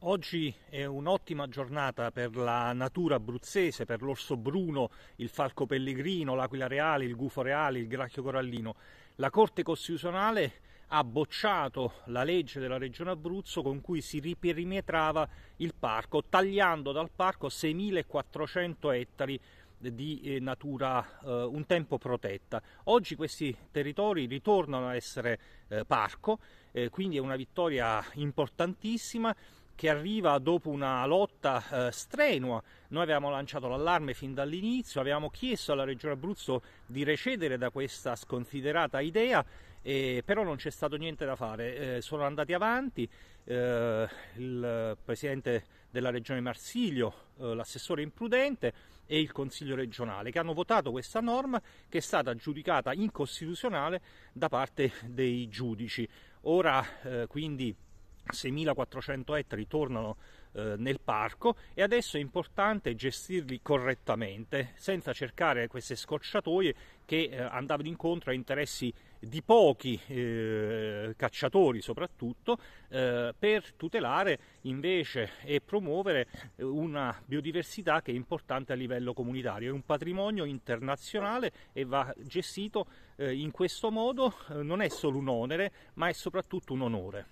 Oggi è un'ottima giornata per la natura abruzzese, per l'orso bruno, il falco pellegrino, l'aquila reale, il gufo reale, il gracchio corallino. La Corte Costituzionale ha bocciato la legge della Regione Abruzzo con cui si riperimetrava il parco, tagliando dal parco 6.400 ettari di eh, natura eh, un tempo protetta. Oggi questi territori ritornano a essere eh, parco, eh, quindi è una vittoria importantissima che arriva dopo una lotta eh, strenua. Noi avevamo lanciato l'allarme fin dall'inizio, avevamo chiesto alla Regione Abruzzo di recedere da questa sconsiderata idea, eh, però non c'è stato niente da fare. Eh, sono andati avanti eh, il Presidente della Regione Marsiglio, eh, l'assessore Imprudente e il Consiglio regionale che hanno votato questa norma che è stata giudicata incostituzionale da parte dei giudici. Ora eh, quindi 6.400 ettari tornano eh, nel parco e adesso è importante gestirli correttamente senza cercare queste scorciatoie che eh, andavano incontro a interessi di pochi eh, cacciatori soprattutto eh, per tutelare invece e promuovere una biodiversità che è importante a livello comunitario, è un patrimonio internazionale e va gestito eh, in questo modo, eh, non è solo un onere ma è soprattutto un onore.